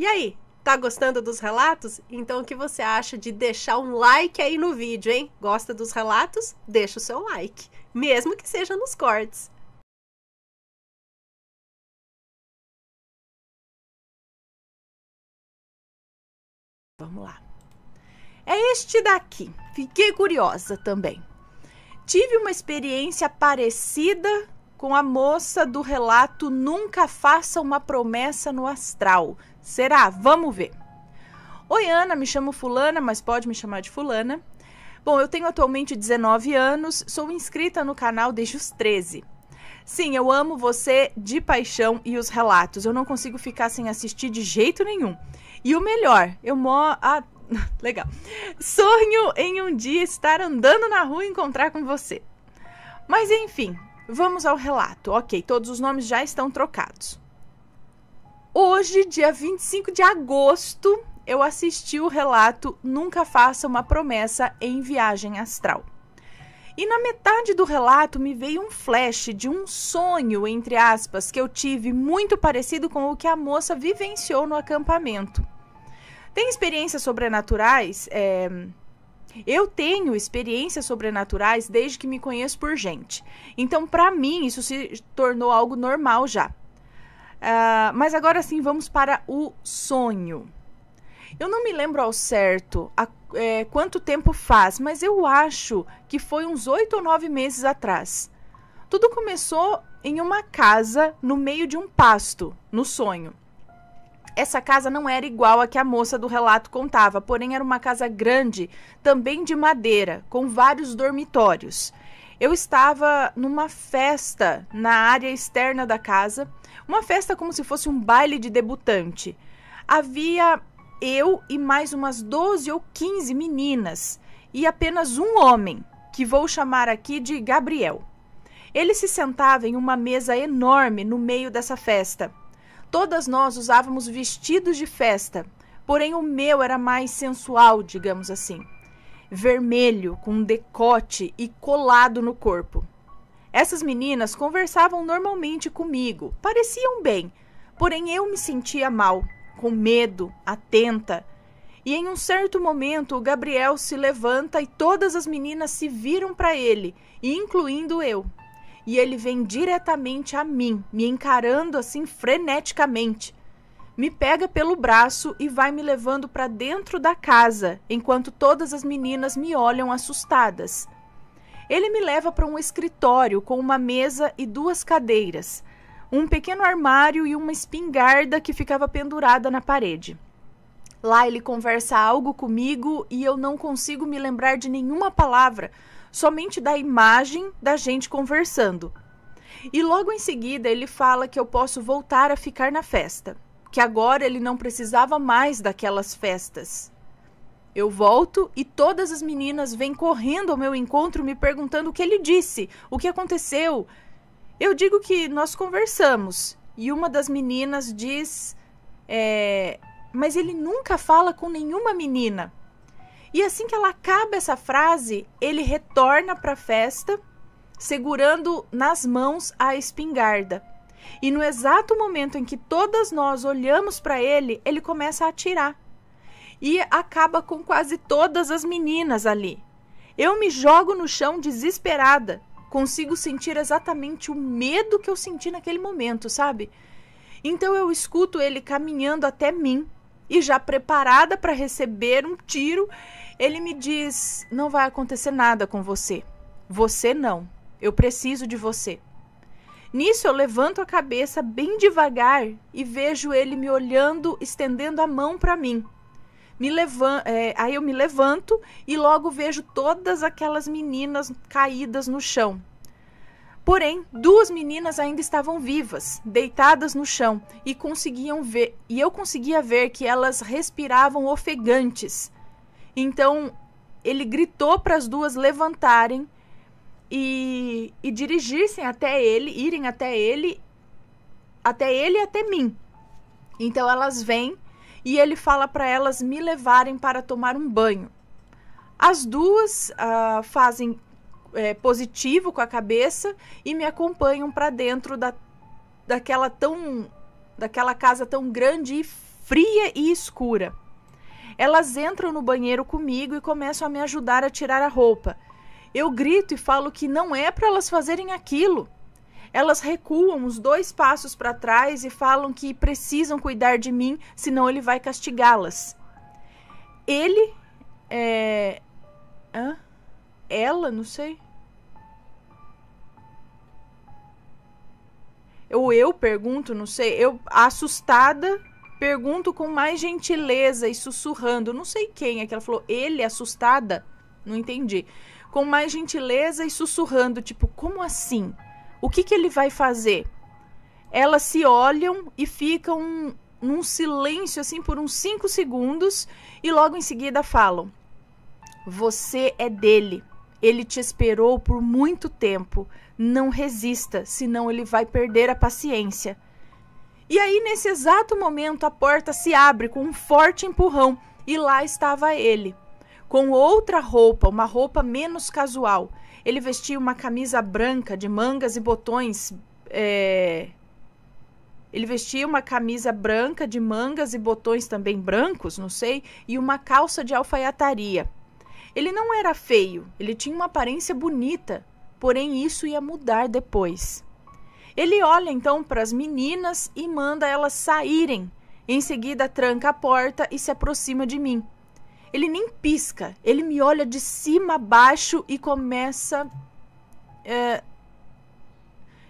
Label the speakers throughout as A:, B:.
A: E aí, tá gostando dos relatos? Então o que você acha de deixar um like aí no vídeo, hein? Gosta dos relatos? Deixa o seu like, mesmo que seja nos cortes. Vamos lá. É este daqui. Fiquei curiosa também. Tive uma experiência parecida com a moça do relato Nunca Faça uma Promessa no Astral, Será? Vamos ver. Oi, Ana, me chamo Fulana, mas pode me chamar de Fulana. Bom, eu tenho atualmente 19 anos, sou inscrita no canal desde os 13. Sim, eu amo você de paixão e os relatos. Eu não consigo ficar sem assistir de jeito nenhum. E o melhor, eu moro. Ah, legal. Sonho em um dia estar andando na rua e encontrar com você. Mas enfim, vamos ao relato. Ok, todos os nomes já estão trocados. Hoje, dia 25 de agosto, eu assisti o relato Nunca Faça uma Promessa em Viagem Astral. E na metade do relato me veio um flash de um sonho, entre aspas, que eu tive muito parecido com o que a moça vivenciou no acampamento. Tem experiências sobrenaturais? É... Eu tenho experiências sobrenaturais desde que me conheço por gente. Então, para mim, isso se tornou algo normal já. Ah, mas agora sim, vamos para o sonho. Eu não me lembro ao certo a, é, quanto tempo faz, mas eu acho que foi uns oito ou nove meses atrás. Tudo começou em uma casa no meio de um pasto, no sonho. Essa casa não era igual à que a moça do relato contava, porém era uma casa grande, também de madeira, com vários dormitórios. Eu estava numa festa na área externa da casa, uma festa como se fosse um baile de debutante. Havia eu e mais umas 12 ou 15 meninas e apenas um homem, que vou chamar aqui de Gabriel. Ele se sentava em uma mesa enorme no meio dessa festa. Todas nós usávamos vestidos de festa, porém o meu era mais sensual, digamos assim vermelho, com um decote e colado no corpo. Essas meninas conversavam normalmente comigo, pareciam bem, porém eu me sentia mal, com medo, atenta. E em um certo momento o Gabriel se levanta e todas as meninas se viram para ele, incluindo eu. E ele vem diretamente a mim, me encarando assim freneticamente me pega pelo braço e vai me levando para dentro da casa, enquanto todas as meninas me olham assustadas. Ele me leva para um escritório com uma mesa e duas cadeiras, um pequeno armário e uma espingarda que ficava pendurada na parede. Lá ele conversa algo comigo e eu não consigo me lembrar de nenhuma palavra, somente da imagem da gente conversando. E logo em seguida ele fala que eu posso voltar a ficar na festa que agora ele não precisava mais daquelas festas. Eu volto e todas as meninas vêm correndo ao meu encontro me perguntando o que ele disse, o que aconteceu. Eu digo que nós conversamos e uma das meninas diz: é, Mas ele nunca fala com nenhuma menina. E assim que ela acaba essa frase, ele retorna para a festa segurando nas mãos a espingarda. E no exato momento em que todas nós olhamos para ele, ele começa a atirar. E acaba com quase todas as meninas ali. Eu me jogo no chão desesperada. Consigo sentir exatamente o medo que eu senti naquele momento, sabe? Então eu escuto ele caminhando até mim e já preparada para receber um tiro, ele me diz: Não vai acontecer nada com você. Você não. Eu preciso de você. Nisso eu levanto a cabeça bem devagar e vejo ele me olhando, estendendo a mão para mim. Me levan é, aí eu me levanto e logo vejo todas aquelas meninas caídas no chão. Porém, duas meninas ainda estavam vivas, deitadas no chão, e conseguiam ver, e eu conseguia ver que elas respiravam ofegantes. Então, ele gritou para as duas levantarem e, e dirigissem até ele, irem até ele, até ele e até mim. Então elas vêm e ele fala para elas me levarem para tomar um banho. As duas uh, fazem é, positivo com a cabeça e me acompanham para dentro da, daquela tão daquela casa tão grande e fria e escura. Elas entram no banheiro comigo e começam a me ajudar a tirar a roupa. Eu grito e falo que não é para elas fazerem aquilo. Elas recuam uns dois passos para trás e falam que precisam cuidar de mim, senão ele vai castigá-las. Ele é. Hã? Ela, não sei. Ou eu pergunto, não sei. Eu, assustada, pergunto com mais gentileza e sussurrando. Não sei quem é que ela falou. Ele, assustada? Não entendi com mais gentileza e sussurrando, tipo, como assim? O que, que ele vai fazer? Elas se olham e ficam num silêncio assim por uns 5 segundos e logo em seguida falam: Você é dele. Ele te esperou por muito tempo. Não resista, senão ele vai perder a paciência. E aí, nesse exato momento, a porta se abre com um forte empurrão e lá estava ele com outra roupa, uma roupa menos casual. Ele vestia uma camisa branca de mangas e botões. É... Ele vestia uma camisa branca de mangas e botões também brancos, não sei, e uma calça de alfaiataria. Ele não era feio, ele tinha uma aparência bonita, porém isso ia mudar depois. Ele olha então para as meninas e manda elas saírem. Em seguida, tranca a porta e se aproxima de mim. Ele nem pisca. Ele me olha de cima a baixo e começa. É,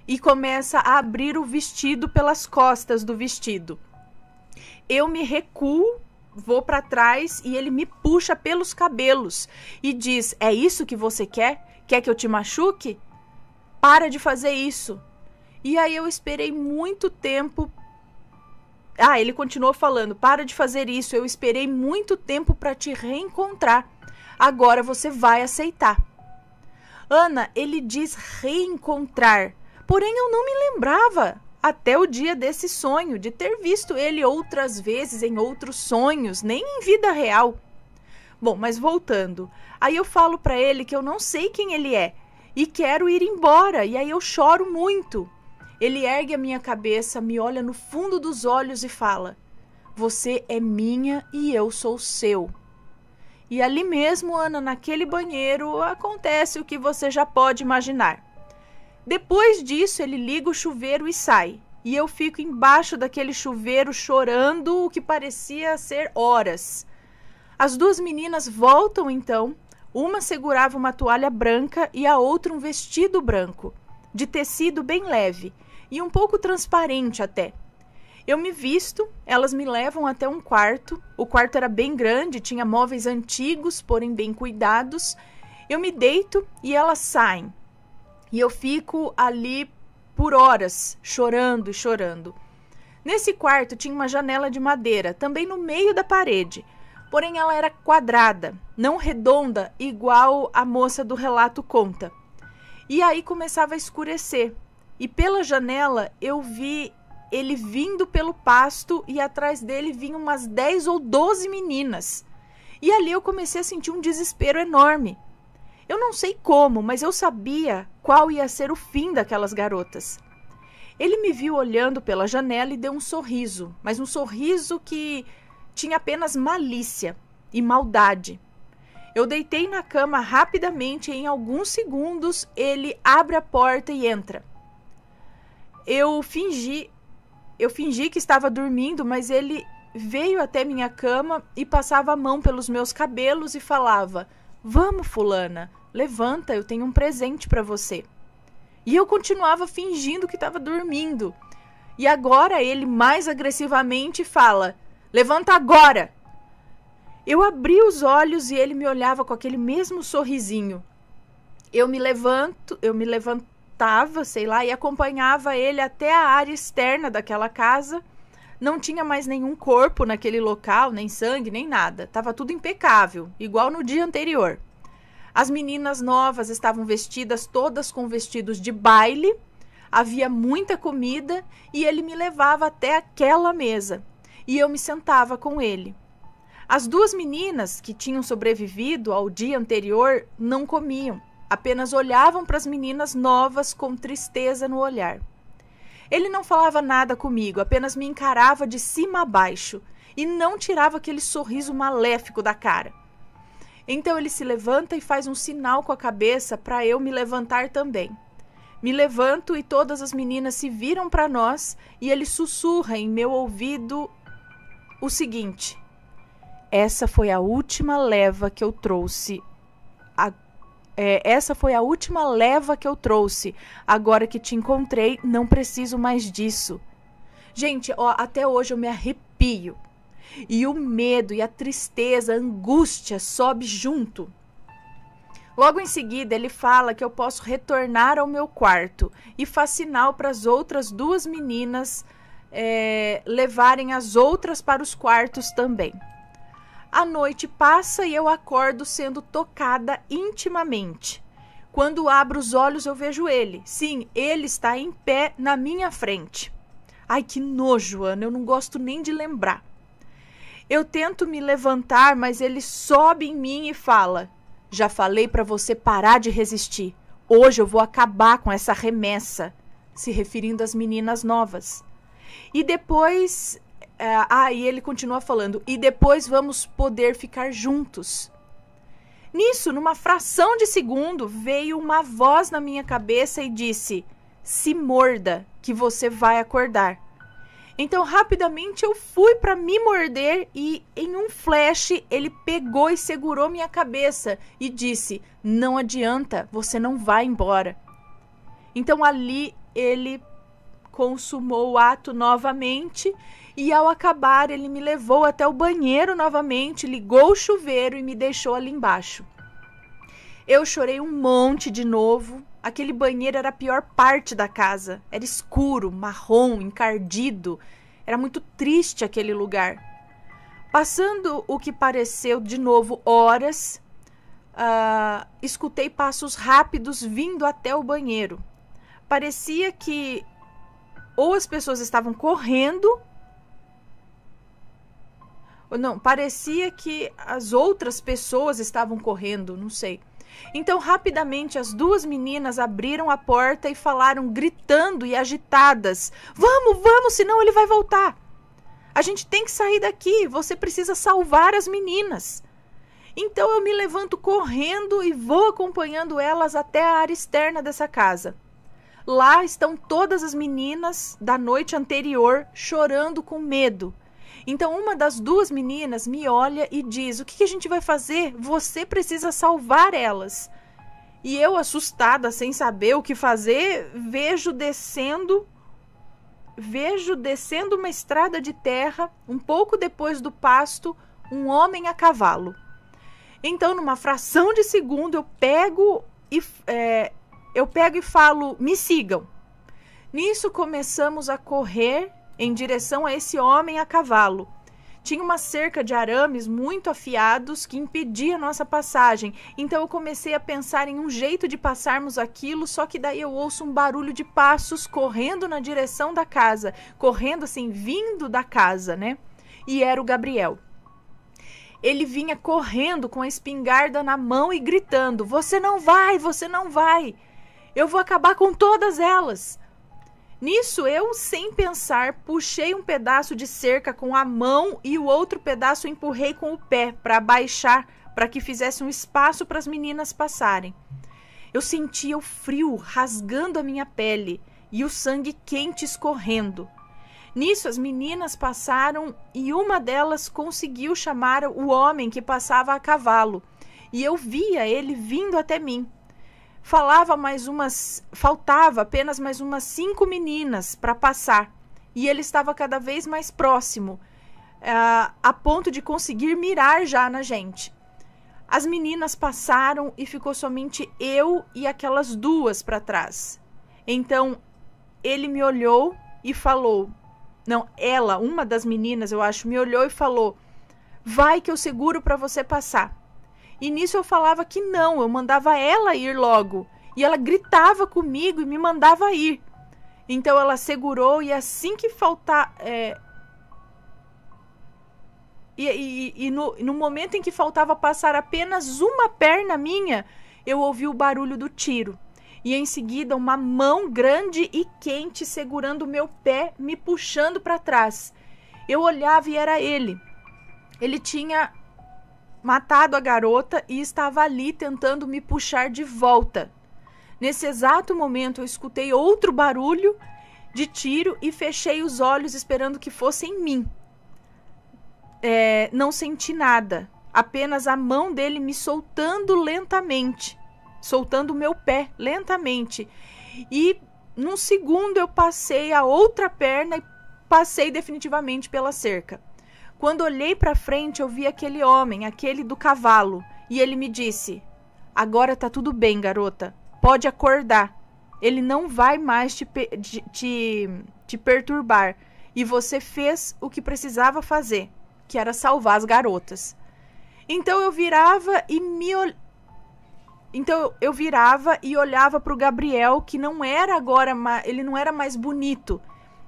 A: e começa a abrir o vestido pelas costas do vestido. Eu me recuo, vou para trás e ele me puxa pelos cabelos e diz: É isso que você quer? Quer que eu te machuque? Para de fazer isso. E aí eu esperei muito tempo ah, ele continuou falando: "Para de fazer isso, eu esperei muito tempo para te reencontrar. Agora você vai aceitar." Ana, ele diz reencontrar. Porém, eu não me lembrava até o dia desse sonho, de ter visto ele outras vezes em outros sonhos, nem em vida real. Bom, mas voltando. Aí eu falo para ele que eu não sei quem ele é e quero ir embora, e aí eu choro muito. Ele ergue a minha cabeça, me olha no fundo dos olhos e fala: Você é minha e eu sou seu. E ali mesmo, Ana, naquele banheiro, acontece o que você já pode imaginar. Depois disso, ele liga o chuveiro e sai. E eu fico embaixo daquele chuveiro chorando o que parecia ser horas. As duas meninas voltam então. Uma segurava uma toalha branca e a outra um vestido branco, de tecido bem leve, e um pouco transparente até. Eu me visto, elas me levam até um quarto. O quarto era bem grande, tinha móveis antigos, porém bem cuidados. Eu me deito e elas saem. E eu fico ali por horas, chorando e chorando. Nesse quarto tinha uma janela de madeira, também no meio da parede. Porém, ela era quadrada, não redonda, igual a moça do relato conta. E aí começava a escurecer, e pela janela eu vi ele vindo pelo pasto e atrás dele vinham umas 10 ou 12 meninas. E ali eu comecei a sentir um desespero enorme. Eu não sei como, mas eu sabia qual ia ser o fim daquelas garotas. Ele me viu olhando pela janela e deu um sorriso, mas um sorriso que tinha apenas malícia e maldade. Eu deitei na cama rapidamente e em alguns segundos ele abre a porta e entra eu fingi. Eu fingi que estava dormindo, mas ele veio até minha cama e passava a mão pelos meus cabelos e falava: Vamos, Fulana, levanta, eu tenho um presente para você. E eu continuava fingindo que estava dormindo. E agora ele mais agressivamente fala: Levanta agora! Eu abri os olhos e ele me olhava com aquele mesmo sorrisinho. Eu me levanto, eu me levanto voltava, sei lá, e acompanhava ele até a área externa daquela casa. Não tinha mais nenhum corpo naquele local, nem sangue, nem nada. Tava tudo impecável, igual no dia anterior. As meninas novas estavam vestidas todas com vestidos de baile, havia muita comida e ele me levava até aquela mesa e eu me sentava com ele. As duas meninas que tinham sobrevivido ao dia anterior não comiam apenas olhavam para as meninas novas com tristeza no olhar. Ele não falava nada comigo, apenas me encarava de cima a baixo e não tirava aquele sorriso maléfico da cara. Então ele se levanta e faz um sinal com a cabeça para eu me levantar também. Me levanto e todas as meninas se viram para nós e ele sussurra em meu ouvido o seguinte: Essa foi a última leva que eu trouxe é, essa foi a última leva que eu trouxe. Agora que te encontrei, não preciso mais disso. Gente, ó, até hoje eu me arrepio. E o medo e a tristeza, a angústia sobe junto. Logo em seguida, ele fala que eu posso retornar ao meu quarto e faz sinal para as outras duas meninas é, levarem as outras para os quartos também. A noite passa e eu acordo sendo tocada intimamente. Quando abro os olhos, eu vejo ele. Sim, ele está em pé na minha frente. Ai, que nojo, Ana, eu não gosto nem de lembrar. Eu tento me levantar, mas ele sobe em mim e fala: Já falei para você parar de resistir. Hoje eu vou acabar com essa remessa, se referindo às meninas novas. E depois é, ah, e ele continua falando, e depois vamos poder ficar juntos. Nisso, numa fração de segundo, veio uma voz na minha cabeça e disse: Se morda, que você vai acordar. Então, rapidamente eu fui para me morder e, em um flash, ele pegou e segurou minha cabeça e disse: Não adianta, você não vai embora. Então, ali ele consumou o ato novamente e ao acabar ele me levou até o banheiro novamente, ligou o chuveiro e me deixou ali embaixo. Eu chorei um monte de novo. Aquele banheiro era a pior parte da casa. Era escuro, marrom, encardido. Era muito triste aquele lugar. Passando o que pareceu de novo horas, uh, escutei passos rápidos vindo até o banheiro. Parecia que ou as pessoas estavam correndo não, parecia que as outras pessoas estavam correndo, não sei. Então, rapidamente, as duas meninas abriram a porta e falaram, gritando e agitadas: Vamos, vamos, senão ele vai voltar. A gente tem que sair daqui. Você precisa salvar as meninas. Então, eu me levanto correndo e vou acompanhando elas até a área externa dessa casa. Lá estão todas as meninas da noite anterior chorando com medo então, uma das duas meninas me olha e diz: O que, que a gente vai fazer? Você precisa salvar elas. E eu, assustada, sem saber o que fazer, vejo descendo. Vejo descendo uma estrada de terra, um pouco depois do pasto, um homem a cavalo. Então, numa fração de segundo, eu pego e é, eu pego e falo: me sigam. Nisso começamos a correr em direção a esse homem a cavalo. Tinha uma cerca de arames muito afiados que impedia nossa passagem, então eu comecei a pensar em um jeito de passarmos aquilo, só que daí eu ouço um barulho de passos correndo na direção da casa, correndo assim, vindo da casa, né? E era o Gabriel. Ele vinha correndo com a espingarda na mão e gritando: Você não vai, você não vai! Eu vou acabar com todas elas! Nisso, eu, sem pensar, puxei um pedaço de cerca com a mão e o outro pedaço empurrei com o pé para abaixar, para que fizesse um espaço para as meninas passarem. Eu sentia o frio rasgando a minha pele e o sangue quente escorrendo. Nisso, as meninas passaram e uma delas conseguiu chamar o homem que passava a cavalo, e eu via ele vindo até mim. Falava mais umas, faltava apenas mais umas cinco meninas para passar, e ele estava cada vez mais próximo, uh, a ponto de conseguir mirar já na gente. As meninas passaram e ficou somente eu e aquelas duas para trás. Então ele me olhou e falou: Não, ela, uma das meninas, eu acho, me olhou e falou: Vai que eu seguro para você passar. E nisso eu falava que não, eu mandava ela ir logo. E ela gritava comigo e me mandava ir. Então ela segurou e assim que faltar. É... E, e, e no, no momento em que faltava passar apenas uma perna minha, eu ouvi o barulho do tiro e em seguida uma mão grande e quente segurando o meu pé, me puxando para trás. Eu olhava e era ele. Ele tinha matado a garota e estava ali tentando me puxar de volta. Nesse exato momento, eu escutei outro barulho de tiro e fechei os olhos esperando que fosse em mim. É, não senti nada, apenas a mão dele me soltando lentamente, soltando meu pé lentamente. E num segundo eu passei a outra perna e passei definitivamente pela cerca. Quando olhei para frente, eu vi aquele homem, aquele do cavalo, e ele me disse: Agora tá tudo bem, garota. Pode acordar. Ele não vai mais te, te, te, te perturbar. E você fez o que precisava fazer, que era salvar as garotas. Então eu virava e me ol... Então eu virava e olhava para o Gabriel, que não era agora, ma... ele não era mais bonito.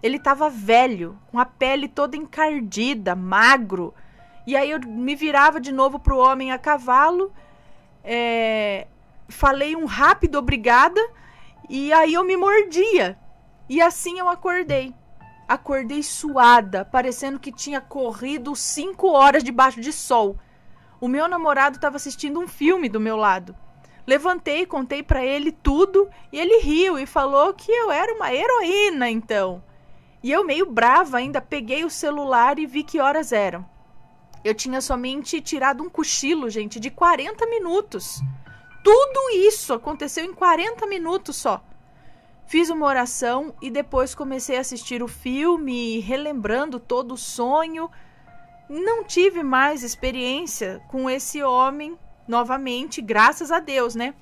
A: Ele estava velho, com a pele toda encardida, magro. E aí eu me virava de novo para o homem a cavalo, é, falei um rápido obrigada, e aí eu me mordia. E assim eu acordei. Acordei suada, parecendo que tinha corrido cinco horas debaixo de sol. O meu namorado estava assistindo um filme do meu lado. Levantei, contei para ele tudo e ele riu e falou que eu era uma heroína então. E eu, meio brava ainda, peguei o celular e vi que horas eram. Eu tinha somente tirado um cochilo, gente, de 40 minutos. Tudo isso aconteceu em 40 minutos só. Fiz uma oração e depois comecei a assistir o filme, relembrando todo o sonho. Não tive mais experiência com esse homem novamente, graças a Deus, né?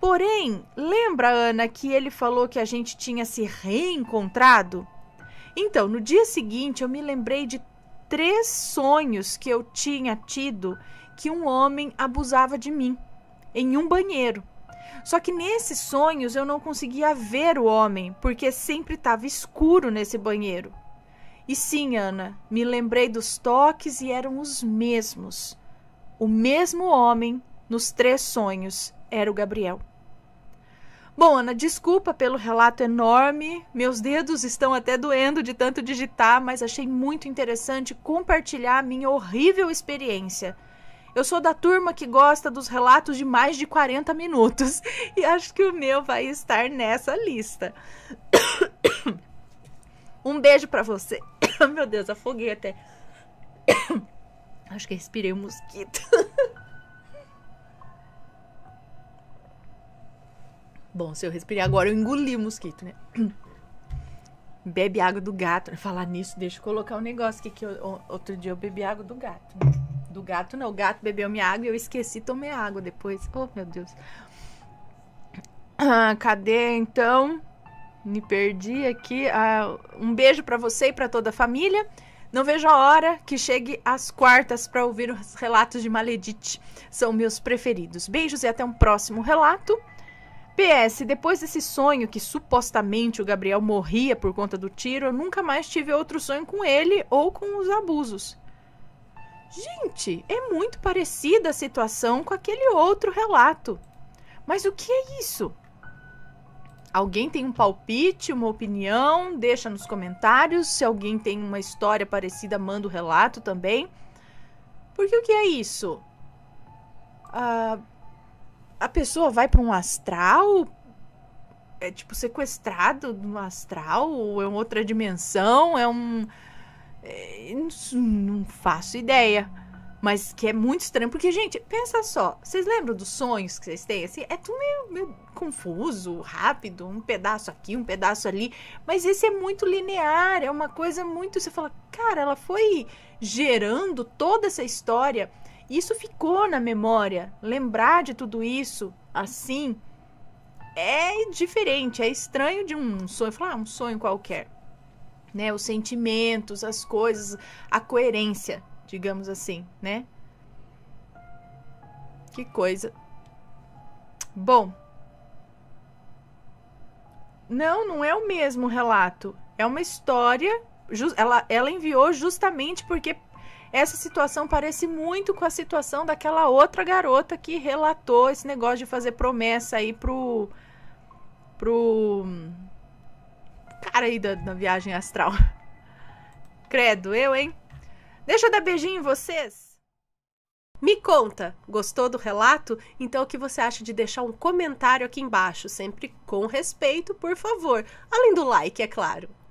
A: Porém, lembra, Ana, que ele falou que a gente tinha se reencontrado? Então, no dia seguinte, eu me lembrei de três sonhos que eu tinha tido que um homem abusava de mim em um banheiro. Só que nesses sonhos eu não conseguia ver o homem, porque sempre estava escuro nesse banheiro. E sim, Ana, me lembrei dos toques e eram os mesmos. O mesmo homem nos três sonhos era o Gabriel. Bom, Ana, desculpa pelo relato enorme. Meus dedos estão até doendo de tanto digitar, mas achei muito interessante compartilhar a minha horrível experiência. Eu sou da turma que gosta dos relatos de mais de 40 minutos e acho que o meu vai estar nessa lista. Um beijo para você. Meu Deus, afoguei até. Acho que respirei um mosquito. Bom, se eu respirar agora, eu engoli o mosquito, né? Bebe água do gato. Falar nisso, deixa eu colocar um negócio aqui que eu, outro dia eu bebi água do gato. Do gato não, o gato bebeu minha água e eu esqueci tomei água depois. Oh, meu Deus. Ah, cadê então? Me perdi aqui. Ah, um beijo para você e para toda a família. Não vejo a hora que chegue às quartas para ouvir os relatos de Maledite. São meus preferidos. Beijos e até um próximo relato. PS, depois desse sonho que supostamente o Gabriel morria por conta do tiro, eu nunca mais tive outro sonho com ele ou com os abusos. Gente, é muito parecida a situação com aquele outro relato. Mas o que é isso? Alguém tem um palpite, uma opinião? Deixa nos comentários. Se alguém tem uma história parecida, manda o um relato também. Porque o que é isso? Ah. Uh a pessoa vai para um astral? É tipo sequestrado no astral? Ou é outra dimensão? É um. É, não faço ideia. Mas que é muito estranho. Porque, gente, pensa só. Vocês lembram dos sonhos que vocês têm? Assim, é tudo meio, meio confuso, rápido. Um pedaço aqui, um pedaço ali. Mas esse é muito linear. É uma coisa muito. Você fala, cara, ela foi gerando toda essa história isso ficou na memória. Lembrar de tudo isso assim é diferente, é estranho de um sonho, falar ah, um sonho qualquer. Né? Os sentimentos, as coisas, a coerência, digamos assim, né? Que coisa. Bom. Não, não é o mesmo relato. É uma história. Ela, ela enviou justamente porque essa situação parece muito com a situação daquela outra garota que relatou esse negócio de fazer promessa aí pro. pro. Hum, cara aí da, da viagem astral. Credo, eu, hein? Deixa eu dar beijinho em vocês. Me conta, gostou do relato? Então o que você acha de deixar um comentário aqui embaixo, sempre com respeito, por favor. Além do like, é claro.